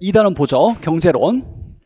2단원 보죠. 경제론.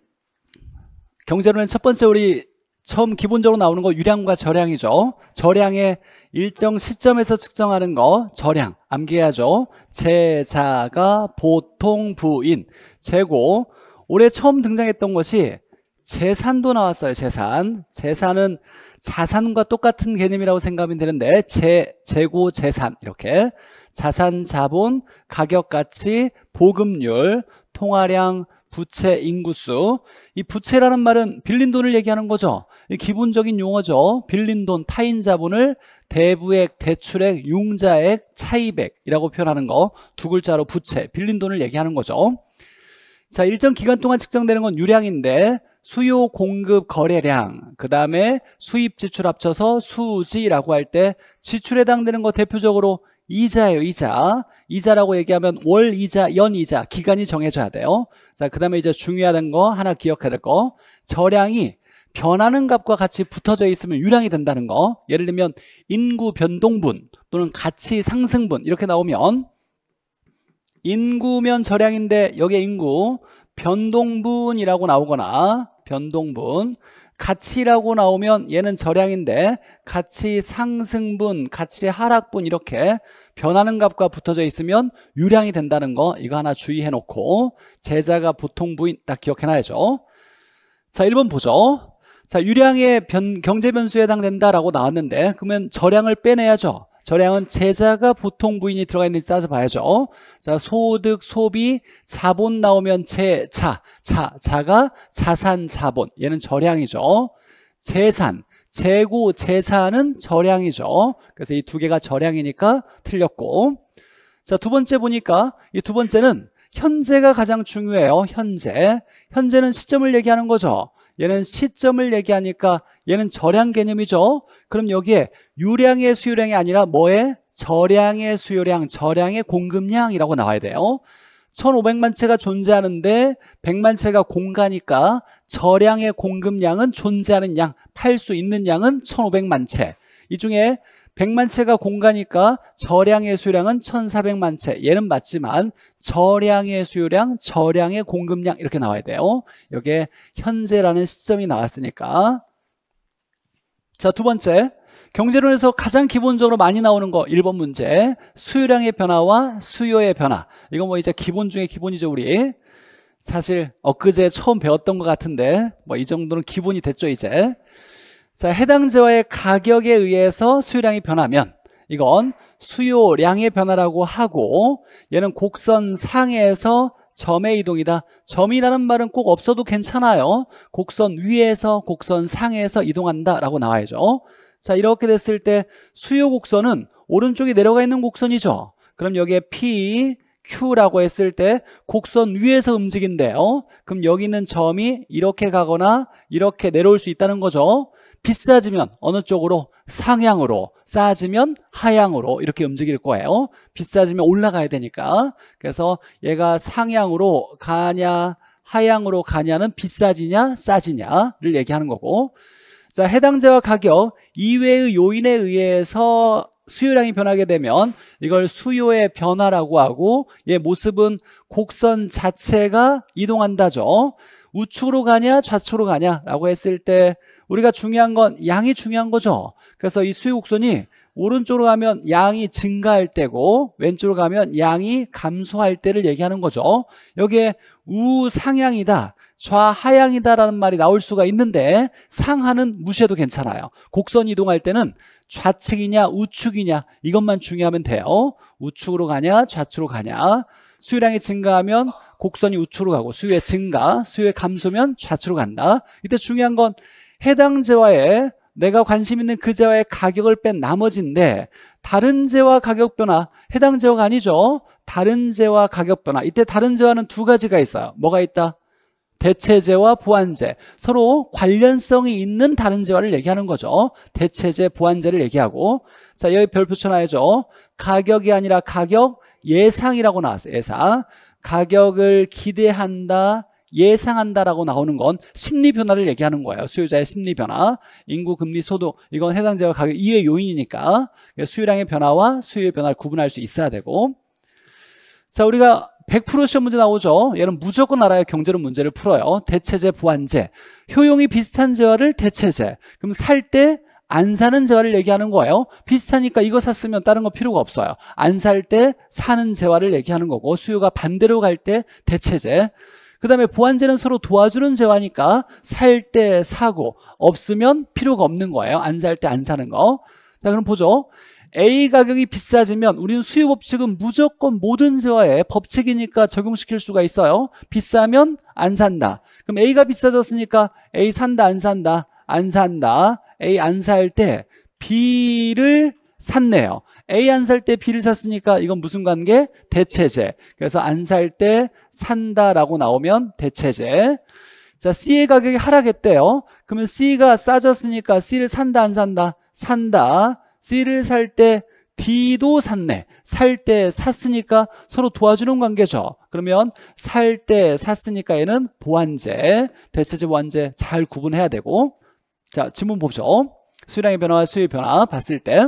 경제론의 첫 번째 우리 처음 기본적으로 나오는 거 유량과 절량이죠. 절량의 일정 시점에서 측정하는 거 절량 암기해야죠. 제자가 보통 부인 재고 올해 처음 등장했던 것이 재산도 나왔어요. 재산 재산은 자산과 똑같은 개념이라고 생각하면 되는데 재, 재고 재산 이렇게 자산 자본 가격 가치 보급률 통화량, 부채 인구수 이 부채라는 말은 빌린 돈을 얘기하는 거죠 기본적인 용어죠 빌린 돈 타인 자본을 대부액 대출액 융자액 차입액이라고 표현하는 거 두 글자로 부채 빌린 돈을 얘기하는 거죠 자 일정 기간 동안 측정되는 건 유량인데 수요 공급 거래량 그 다음에 수입 지출 합쳐서 수지라고 할 때 지출에 해당되는 거 대표적으로 이자예요 이자 이자라고 얘기하면 월 이자 연 이자 기간이 정해져야 돼요 자그 다음에 이제 중요한 거 하나 기억해야 될거 저량이 변하는 값과 같이 붙어져 있으면 유량이 된다는 거 예를 들면 인구 변동분 또는 가치 상승분 이렇게 나오면 인구면 저량인데 여기에 인구 변동분이라고 나오거나 변동분 가치라고 나오면 얘는 절약인데 가치 상승분, 가치 하락분 이렇게 변하는 값과 붙어져 있으면 유량이 된다는 거 이거 하나 주의해 놓고 제자가 보통 부인 딱 기억해 놔야죠 자 1번 보죠 자 유량의 변, 경제 변수에 해당된다라고 나왔는데 그러면 절량을 빼내야죠 절량은 제자가 보통 부인이 들어가 있는지 따져 봐야죠. 자, 소득, 소비, 자본 나오면 재, 자, 자, 자가 자산, 자본. 얘는 절량이죠. 재산, 재고, 재산은 절량이죠. 그래서 이 두 개가 절량이니까 틀렸고. 자, 두 번째 보니까 이 두 번째는 현재가 가장 중요해요. 현재. 현재는 시점을 얘기하는 거죠. 얘는 시점을 얘기하니까 얘는 절량 개념이죠. 그럼 여기에 유량의 수요량이 아니라 뭐에? 절량의 수요량, 절량의 공급량이라고 나와야 돼요. 1500만 채가 존재하는데 100만 채가 공가니까 절량의 공급량은 존재하는 양, 팔 수 있는 양은 1500만 채. 이 중에 100만 채가 공가니까 저량의 수요량은 1400만 채 얘는 맞지만 저량의 수요량, 저량의 공급량 이렇게 나와야 돼요 여기에 현재라는 시점이 나왔으니까 자 두 번째 경제론에서 가장 기본적으로 많이 나오는 거 1번 문제 수요량의 변화와 수요의 변화 이건 뭐 이제 기본 중에 기본이죠 우리 사실 엊그제 처음 배웠던 것 같은데 뭐 이 정도는 기본이 됐죠 이제 자, 해당재화의 가격에 의해서 수요량이 변하면 이건 수요량의 변화라고 하고 얘는 곡선 상에서 점의 이동이다 점이라는 말은 꼭 없어도 괜찮아요 곡선 위에서 곡선 상에서 이동한다 라고 나와야죠 자 이렇게 됐을 때 수요 곡선은 오른쪽에 내려가 있는 곡선이죠 그럼 여기에 P, Q라고 했을 때 곡선 위에서 움직인대요 그럼 여기 있는 점이 이렇게 가거나 이렇게 내려올 수 있다는 거죠 비싸지면 어느 쪽으로 상향으로 싸지면 하향으로 이렇게 움직일 거예요 비싸지면 올라가야 되니까 그래서 얘가 상향으로 가냐 하향으로 가냐는 비싸지냐 싸지냐를 얘기하는 거고 자 해당자와 가격 이외의 요인에 의해서 수요량이 변하게 되면 이걸 수요의 변화라고 하고 얘 모습은 곡선 자체가 이동한다죠 우측으로 가냐 좌측으로 가냐라고 했을 때 우리가 중요한 건 양이 중요한 거죠. 그래서 이 수요 곡선이 오른쪽으로 가면 양이 증가할 때고 왼쪽으로 가면 양이 감소할 때를 얘기하는 거죠. 여기에 우상향이다, 좌하향이다라는 말이 나올 수가 있는데 상하는 무시해도 괜찮아요. 곡선 이동할 때는 좌측이냐 우측이냐 이것만 중요하면 돼요. 우측으로 가냐 좌측으로 가냐 수요량이 증가하면 곡선이 우측으로 가고 수요의 증가, 수요의 감소면 좌측으로 간다. 이때 중요한 건 해당 재화에 내가 관심 있는 그 재화의 가격을 뺀 나머지인데 다른 재화 가격 변화, 해당 재화가 아니죠. 다른 재화 가격 변화. 이때 다른 재화는 두 가지가 있어요. 뭐가 있다? 대체재와 보완재 서로 관련성이 있는 다른 재화를 얘기하는 거죠 대체재 보완재를 얘기하고 자 여기 별표천 하죠 가격이 아니라 가격 예상이라고 나왔어요 예상 가격을 기대한다 예상한다라고 나오는 건 심리 변화를 얘기하는 거예요. 수요자의 심리 변화, 인구 금리 소득 이건 해당 재화 가격 이외 요인이니까 수요량의 변화와 수요의 변화를 구분할 수 있어야 되고 자 우리가 100% 시험 문제 나오죠. 얘는 무조건 알아야 경제론 문제를 풀어요. 대체재, 보완재. 효용이 비슷한 재화를 대체재. 그럼 살 때 안 사는 재화를 얘기하는 거예요. 비슷하니까 이거 샀으면 다른 거 필요가 없어요. 안 살 때 사는 재화를 얘기하는 거고 수요가 반대로 갈 때 대체재. 그 다음에 보완제는 서로 도와주는 재화니까 살 때 사고 없으면 필요가 없는 거예요 안 살 때 안 사는 거 자 그럼 보죠 A 가격이 비싸지면 우리는 수요 법칙은 무조건 모든 재화에 법칙이니까 적용시킬 수가 있어요 비싸면 안 산다 그럼 A가 비싸졌으니까 A 산다 안 산다 안 산다 A 안 살 때 B를 샀네요. A 안 살 때 B를 샀으니까 이건 무슨 관계? 대체제. 그래서 안 살 때 산다라고 나오면 대체제. 자, C의 가격이 하락했대요. 그러면 C가 싸졌으니까 C를 산다 안 산다? 산다. C를 살 때 D도 샀네. 살 때 샀으니까 서로 도와주는 관계죠. 그러면 살 때 샀으니까 얘는 보완제, 대체제 보완제 잘 구분해야 되고 자, 지문 보죠. 수량의 변화와 수요의 변화 봤을 때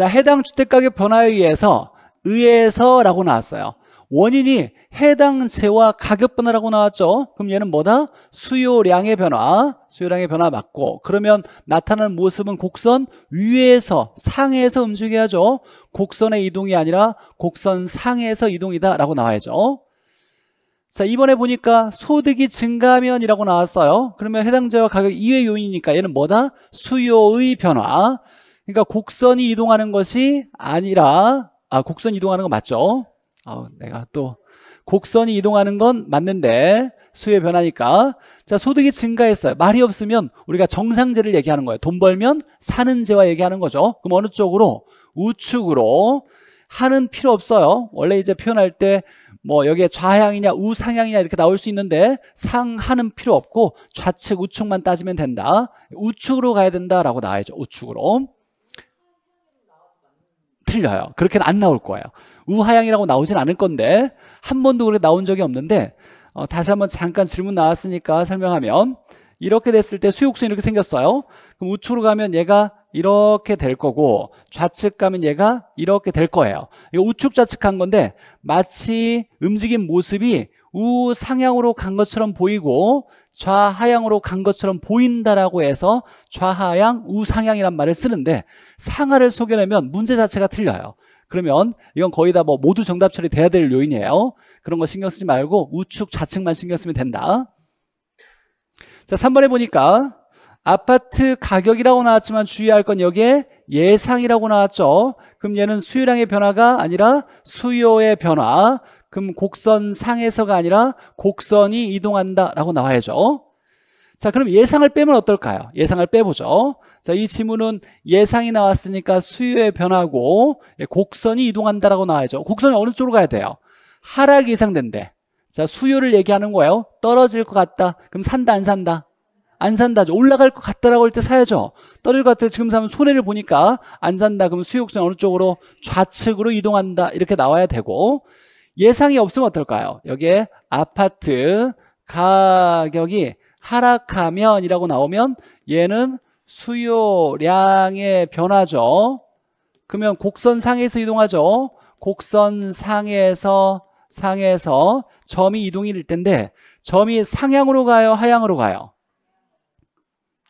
자, 해당 주택가격 변화에 의해서 의해서라고 나왔어요. 원인이 해당재와 가격 변화라고 나왔죠. 그럼 얘는 뭐다? 수요량의 변화. 수요량의 변화 맞고 그러면 나타나는 모습은 곡선 위에서 상에서 움직여야죠. 곡선의 이동이 아니라 곡선 상에서 이동이다라고 나와야죠. 자 이번에 보니까 소득이 증가면이라고 나왔어요. 그러면 해당재와 가격 이외 요인이니까 얘는 뭐다? 수요의 변화. 그러니까 곡선이 이동하는 것이 아니라 아 곡선 이동하는 건 맞죠? 아, 내가 또 곡선이 이동하는 건 맞는데 수의 변화니까 자 소득이 증가했어요 말이 없으면 우리가 정상제를 얘기하는 거예요 돈 벌면 사는제와 얘기하는 거죠 그럼 어느 쪽으로 우측으로 하는 필요 없어요 원래 이제 표현할 때 뭐 여기에 좌향이냐 우상향이냐 이렇게 나올 수 있는데 상하는 필요 없고 좌측 우측만 따지면 된다 우측으로 가야 된다라고 나와야죠 우측으로 틀려요. 그렇게는 안 나올 거예요. 우하향이라고 나오진 않을 건데 한 번도 그렇게 나온 적이 없는데 어, 다시 한번 잠깐 질문 나왔으니까 설명하면 이렇게 됐을 때 수육수는 이렇게 생겼어요. 그럼 우측으로 가면 얘가 이렇게 될 거고 좌측 가면 얘가 이렇게 될 거예요. 이거 우측 좌측한 건데 마치 움직인 모습이 우상향으로 간 것처럼 보이고 좌하향으로 간 것처럼 보인다라고 해서 좌하향, 우상향이란 말을 쓰는데 상하를 속여내면 문제 자체가 틀려요. 그러면 이건 거의 다 뭐 모두 정답 처리돼야 될 요인이에요. 그런 거 신경 쓰지 말고 우측, 좌측만 신경 쓰면 된다. 자, 3번에 보니까 아파트 가격이라고 나왔지만 주의할 건 여기에 예상이라고 나왔죠. 그럼 얘는 수요량의 변화가 아니라 수요의 변화. 그럼 곡선 상에서가 아니라 곡선이 이동한다라고 나와야죠. 자, 그럼 예상을 빼면 어떨까요? 예상을 빼보죠. 자, 이 지문은 예상이 나왔으니까 수요의 변화고 예, 곡선이 이동한다라고 나와야죠. 곡선이 어느 쪽으로 가야 돼요? 하락이 예상된대. 자, 수요를 얘기하는 거예요. 떨어질 것 같다. 그럼 산다, 안 산다? 안 산다죠. 올라갈 것 같다라고 할 때 사야죠. 떨어질 것 같아 지금 사면 손해를 보니까 안 산다. 그럼 수요 곡선 어느 쪽으로 좌측으로 이동한다. 이렇게 나와야 되고 예상이 없으면 어떨까요? 여기에 아파트 가격이 하락하면 이라고 나오면 얘는 수요량의 변화죠. 그러면 곡선상에서 이동하죠. 곡선상에서 상에서 점이 이동이 될 텐데 점이 상향으로 가요 하향으로 가요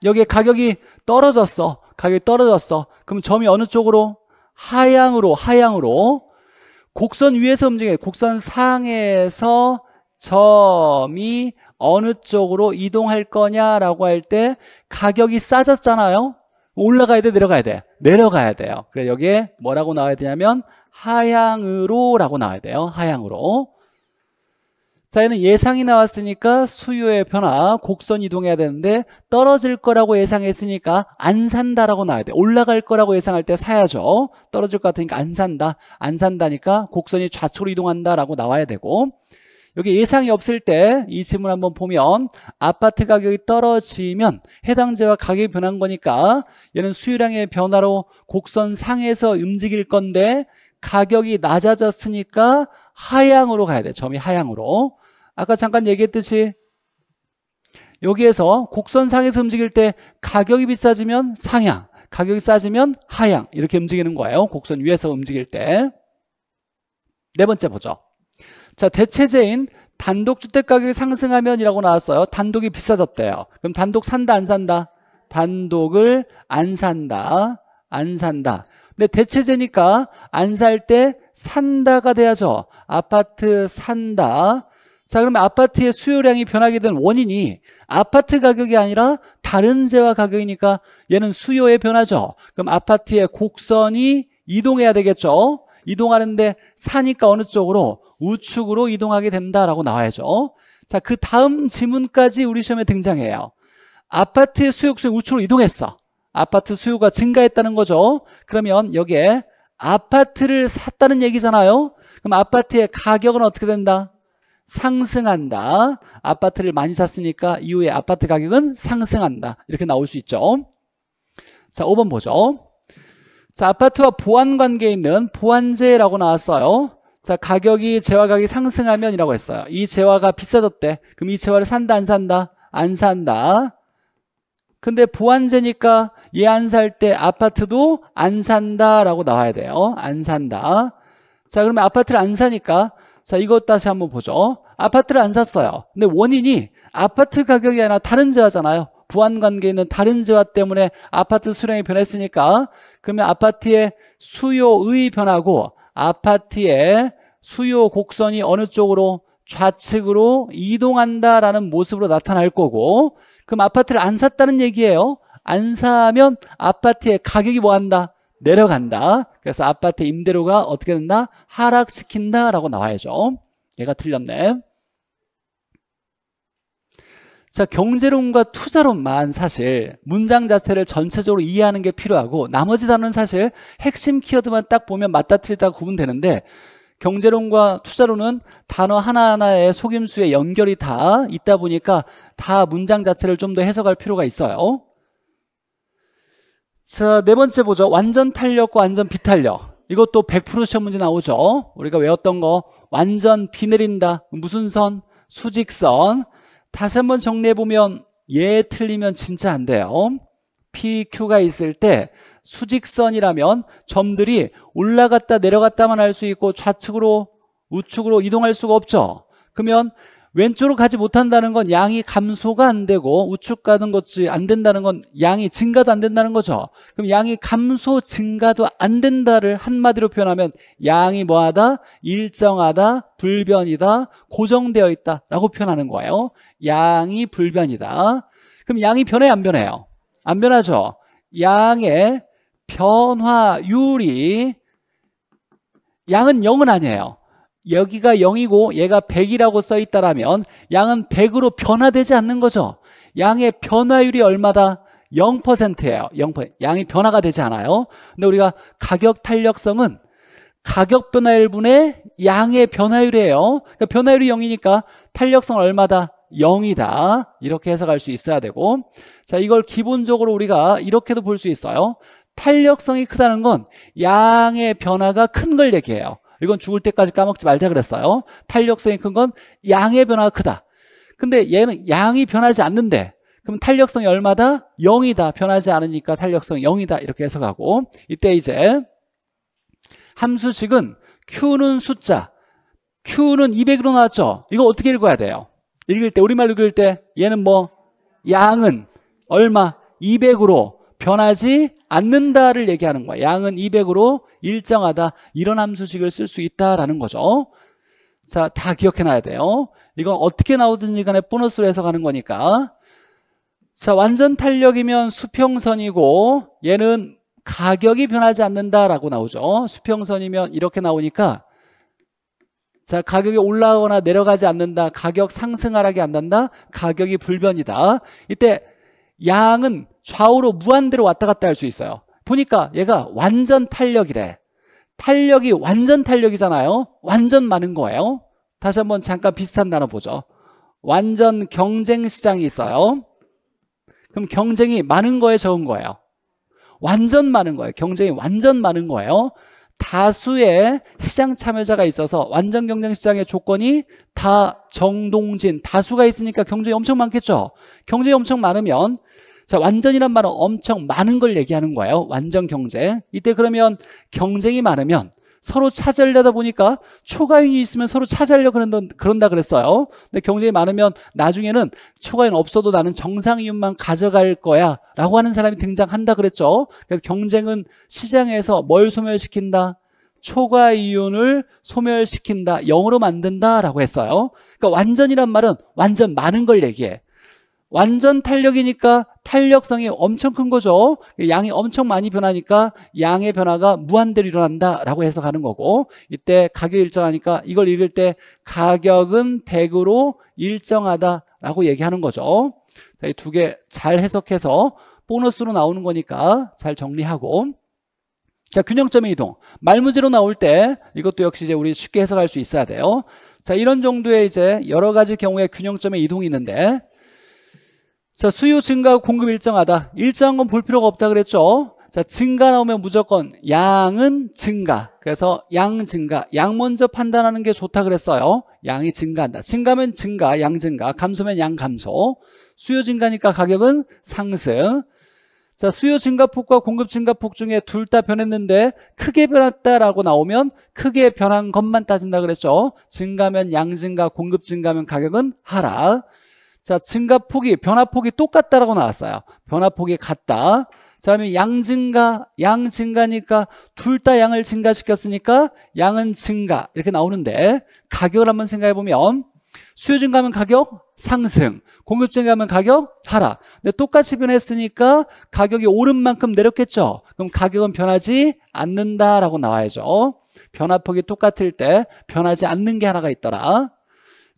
여기에 가격이 떨어졌어 가격이 떨어졌어 그럼 점이 어느 쪽으로 하향으로 하향으로 곡선 위에서 움직여 곡선 상에서 점이 어느 쪽으로 이동할 거냐라고 할 때 가격이 싸졌잖아요. 올라가야 돼 내려가야 돼 내려가야 돼요. 그래 여기에 뭐라고 나와야 되냐면 하향으로라고 나와야 돼요. 하향으로. 자, 얘는 예상이 나왔으니까 수요의 변화, 곡선 이동해야 되는데 떨어질 거라고 예상했으니까 안 산다라고 나와야 돼. 올라갈 거라고 예상할 때 사야죠. 떨어질 것 같으니까 안 산다. 안 산다니까 곡선이 좌측으로 이동한다라고 나와야 되고 여기 예상이 없을 때 이 질문 한번 보면 아파트 가격이 떨어지면 해당재와 가격이 변한 거니까 얘는 수요량의 변화로 곡선 상에서 움직일 건데 가격이 낮아졌으니까 하향으로 가야 돼. 점이 하향으로. 아까 잠깐 얘기했듯이 여기에서 곡선상에서 움직일 때 가격이 비싸지면 상향, 가격이 싸지면 하향 이렇게 움직이는 거예요. 곡선 위에서 움직일 때. 네 번째 보죠. 자, 대체제인 단독주택 가격이 상승하면 이라고 나왔어요. 단독이 비싸졌대요. 그럼 단독 산다 안 산다? 단독을 안 산다. 안 산다. 근데 대체제니까 안 살 때 산다가 돼야죠. 아파트 산다. 자, 그러면 아파트의 수요량이 변하게 된 원인이 아파트 가격이 아니라 다른 재화 가격이니까 얘는 수요의 변화죠. 그럼 아파트의 곡선이 이동해야 되겠죠. 이동하는데 사니까 어느 쪽으로 우측으로 이동하게 된다라고 나와야죠. 자, 그 다음 지문까지 우리 시험에 등장해요. 아파트의 수요층 우측으로 이동했어. 아파트 수요가 증가했다는 거죠. 그러면 여기에 아파트를 샀다는 얘기잖아요. 그럼 아파트의 가격은 어떻게 된다? 상승한다. 아파트를 많이 샀으니까 이후에 아파트 가격은 상승한다. 이렇게 나올 수 있죠. 자, 5번 보죠. 자, 아파트와 보안 관계에 있는 보안제라고 나왔어요. 자, 가격이 재화 가격이 상승하면 이라고 했어요. 이 재화가 비싸졌대. 그럼 이 재화를 산다 안 산다? 안 산다. 근데 보안제니까얘 안 살 때 아파트도 안 산다라고 나와야 돼요. 안 산다. 자, 그러면 아파트를 안 사니까 자, 이것 다시 한번 보죠. 아파트를 안 샀어요. 근데 원인이 아파트 가격이 아니라 다른 재화잖아요 부안관계에 있는 다른 재화 때문에 아파트 수량이 변했으니까 그러면 아파트의 수요의 변하고 아파트의 수요 곡선이 어느 쪽으로 좌측으로 이동한다라는 모습으로 나타날 거고 그럼 아파트를 안 샀다는 얘기예요. 안 사면 아파트의 가격이 뭐한다? 내려간다. 그래서 아파트 임대료가 어떻게 된다? 하락시킨다라고 나와야죠. 얘가 틀렸네. 자, 경제론과 투자론만 사실 문장 자체를 전체적으로 이해하는 게 필요하고 나머지 단어는 사실 핵심 키워드만 딱 보면 맞다 틀리다 구분되는데 경제론과 투자론은 단어 하나하나의 속임수에 연결이 다 있다 보니까 다 문장 자체를 좀 더 해석할 필요가 있어요. 자, 네 번째 보죠. 완전 탄력과 완전 비탄력. 이것도 100% 시험 문제 나오죠. 우리가 외웠던 거 완전 비 내린다. 무슨 선? 수직선. 다시 한 번 정리해보면 얘 예, 틀리면 진짜 안 돼요. PQ가 있을 때 수직선이라면 점들이 올라갔다 내려갔다만 할 수 있고 좌측으로 우측으로 이동할 수가 없죠. 그러면 왼쪽으로 가지 못한다는 건 양이 감소가 안 되고 우측 가는 것이 안 된다는 건 양이 증가도 안 된다는 거죠. 그럼 양이 감소 증가도 안 된다를 한마디로 표현하면 양이 뭐하다? 일정하다, 불변이다, 고정되어 있다라고 표현하는 거예요. 양이 불변이다. 그럼 양이 변해요, 안 변해요? 안 변하죠. 양의 변화율이 양은 0은 아니에요. 여기가 0이고 얘가 100이라고 써 있다라면 양은 100으로 변화되지 않는 거죠. 양의 변화율이 얼마다? 0%예요. 0%. 양이 변화가 되지 않아요. 근데 우리가 가격 탄력성은 가격 변화율 분의 양의 변화율이에요. 그러니까 변화율이 0이니까 탄력성 은 얼마다? 0이다. 이렇게 해석할 수 있어야 되고 자 이걸 기본적으로 우리가 이렇게도 볼 수 있어요. 탄력성이 크다는 건 양의 변화가 큰 걸 얘기해요. 이건 죽을 때까지 까먹지 말자 그랬어요 탄력성이 큰 건 양의 변화가 크다 근데 얘는 양이 변하지 않는데 그럼 탄력성이 얼마다? 0이다 변하지 않으니까 탄력성 0이다 이렇게 해석하고 이때 이제 함수식은 Q는 숫자 Q는 200으로 나왔죠 이거 어떻게 읽어야 돼요? 읽을 때 우리말로 읽을 때 얘는 뭐 양은 얼마 200으로 변하지 않는다를 얘기하는 거야 양은 200으로 일정하다 이런 함수식을 쓸 수 있다라는 거죠 자다 기억해놔야 돼요 이건 어떻게 나오든지 간에 보너스로 해석하는 거니까 자 완전 탄력이면 수평선이고 얘는 가격이 변하지 않는다라고 나오죠 수평선이면 이렇게 나오니까 자 가격이 올라가거나 내려가지 않는다 가격 상승하락이 안난다 가격이 불변이다 이때 양은 좌우로 무한대로 왔다 갔다 할 수 있어요 보니까 얘가 완전 탄력이래 탄력이 완전 탄력이잖아요 완전 많은 거예요 다시 한번 잠깐 비슷한 단어 보죠 완전 경쟁 시장이 있어요 그럼 경쟁이 많은 거에 적은 거예요 완전 많은 거예요 경쟁이 완전 많은 거예요 다수의 시장 참여자가 있어서 완전 경쟁 시장의 조건이 다 정동진 다수가 있으니까 경쟁이 엄청 많겠죠 경쟁이 엄청 많으면 자, 완전이란 말은 엄청 많은 걸 얘기하는 거예요. 완전 경제 이때 그러면 경쟁이 많으면 서로 찾으려다 보니까 초과윤이 있으면 서로 찾으려 그런다, 그런다 그랬어요. 근데 경쟁이 많으면 나중에는 초과윤 없어도 나는 정상이윤만 가져갈 거야 라고 하는 사람이 등장한다 그랬죠. 그래서 경쟁은 시장에서 뭘 소멸시킨다? 초과이윤을 소멸시킨다, 영으로 만든다 라고 했어요. 그러니까 완전이란 말은 완전 많은 걸 얘기해. 완전 탄력이니까 탄력성이 엄청 큰 거죠. 양이 엄청 많이 변하니까 양의 변화가 무한대로 일어난다라고 해석하는 거고 이때 가격 일정하니까 이걸 읽을 때 가격은 100으로 일정하다라고 얘기하는 거죠. 자, 이 두 개 잘 해석해서 보너스로 나오는 거니까 잘 정리하고 자 균형점의 이동 말문제로 나올 때 이것도 역시 이제 우리 쉽게 해석할 수 있어야 돼요 자 이런 정도의 이제 여러 가지 경우에 균형점의 이동이 있는데 자, 수요 증가하 공급 일정하다. 일정한 건 볼 필요가 없다 그랬죠? 자, 증가 나오면 무조건 양은 증가. 그래서 양 증가. 양 먼저 판단하는 게 좋다 그랬어요. 양이 증가한다. 증가면 증가, 양 증가. 감소면 양 감소. 수요 증가니까 가격은 상승. 자, 수요 증가폭과 공급 증가폭 중에 둘 다 변했는데 크게 변했다라고 나오면 크게 변한 것만 따진다 그랬죠. 증가면 양 증가, 공급 증가면 가격은 하락. 자, 증가폭이, 변화폭이 똑같다라고 나왔어요. 변화폭이 같다. 자, 그 그러면 양 증가, 양 증가니까 둘 다 양을 증가시켰으니까 양은 증가 이렇게 나오는데 가격을 한번 생각해 보면 수요 증가하면 가격 상승, 공급 증가하면 가격 하락. 근데 똑같이 변했으니까 가격이 오른 만큼 내렸겠죠. 그럼 가격은 변하지 않는다라고 나와야죠. 변화폭이 똑같을 때 변하지 않는 게 하나가 있더라.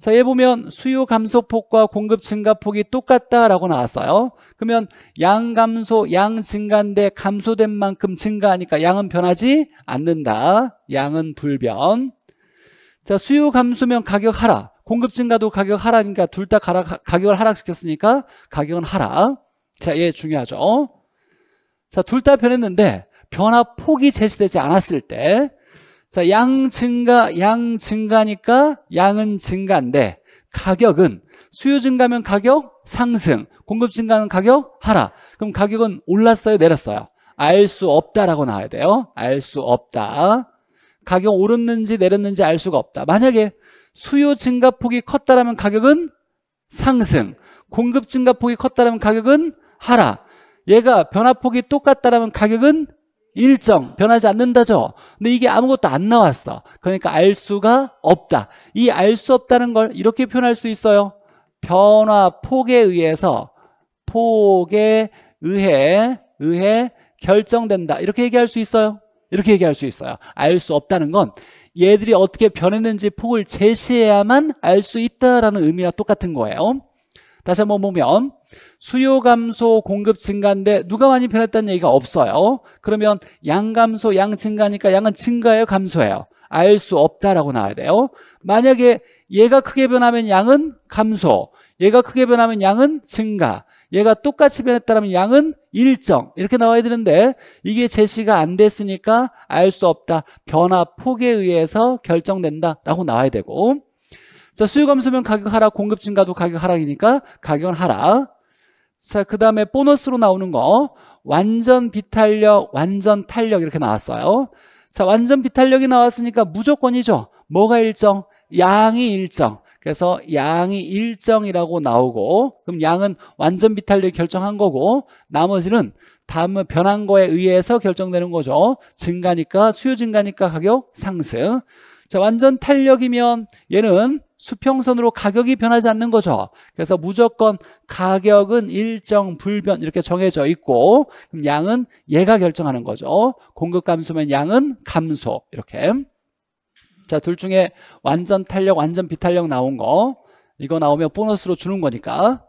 자, 얘 보면 수요 감소폭과 공급 증가폭이 똑같다라고 나왔어요. 그러면 양 감소, 양 증가인데 감소된 만큼 증가하니까 양은 변하지 않는다. 양은 불변. 자, 수요 감소면 가격 하락. 공급 증가도 가격 하락이니까 둘 다 가격을 하락시켰으니까 가격은 하락. 자, 얘 중요하죠. 자, 둘 다 변했는데 변화폭이 제시되지 않았을 때 자, 양 증가, 양 증가니까 양은 증가인데 가격은 수요 증가면 가격 상승, 공급 증가는 가격 하락. 그럼 가격은 올랐어요, 내렸어요? 알 수 없다라고 나와야 돼요. 알 수 없다. 가격 오르는지 내렸는지 알 수가 없다. 만약에 수요 증가폭이 컸다라면 가격은 상승, 공급 증가폭이 컸다라면 가격은 하락. 얘가 변화폭이 똑같다라면 가격은 일정 변하지 않는다죠 근데 이게 아무것도 안 나왔어 그러니까 알 수가 없다 이 알 수 없다는 걸 이렇게 표현할 수 있어요 변화 폭에 의해서 폭에 의해 의해 결정된다 이렇게 얘기할 수 있어요 이렇게 얘기할 수 있어요 알 수 없다는 건 얘들이 어떻게 변했는지 폭을 제시해야만 알 수 있다라는 의미와 똑같은 거예요 다시 한번 보면 수요 감소, 공급 증가인데 누가 많이 변했다는 얘기가 없어요. 그러면 양 감소, 양 증가니까 양은 증가예요, 감소예요? 알 수 없다라고 나와야 돼요. 만약에 얘가 크게 변하면 양은 감소, 얘가 크게 변하면 양은 증가, 얘가 똑같이 변했다면 양은 일정 이렇게 나와야 되는데 이게 제시가 안 됐으니까 알 수 없다. 변화 폭에 의해서 결정된다라고 나와야 되고 자, 수요 감소면 가격 하락, 공급 증가도 가격 하락이니까 가격은 하락. 자, 그 다음에 보너스로 나오는 거 완전 비탄력, 완전 탄력 이렇게 나왔어요. 자, 완전 비탄력이 나왔으니까 무조건이죠. 뭐가 일정? 양이 일정. 그래서 양이 일정이라고 나오고 그럼 양은 완전 비탄력 이 결정한 거고 나머지는 다음 변한 거에 의해서 결정되는 거죠. 증가니까 수요 증가니까 가격 상승. 자, 완전 탄력이면 얘는 수평선으로 가격이 변하지 않는 거죠. 그래서 무조건 가격은 일정 불변 이렇게 정해져 있고 양은 얘가 결정하는 거죠. 공급 감소면 양은 감소 이렇게. 자, 둘 중에 완전 탄력, 완전 비탄력 나온 거 이거 나오면 보너스로 주는 거니까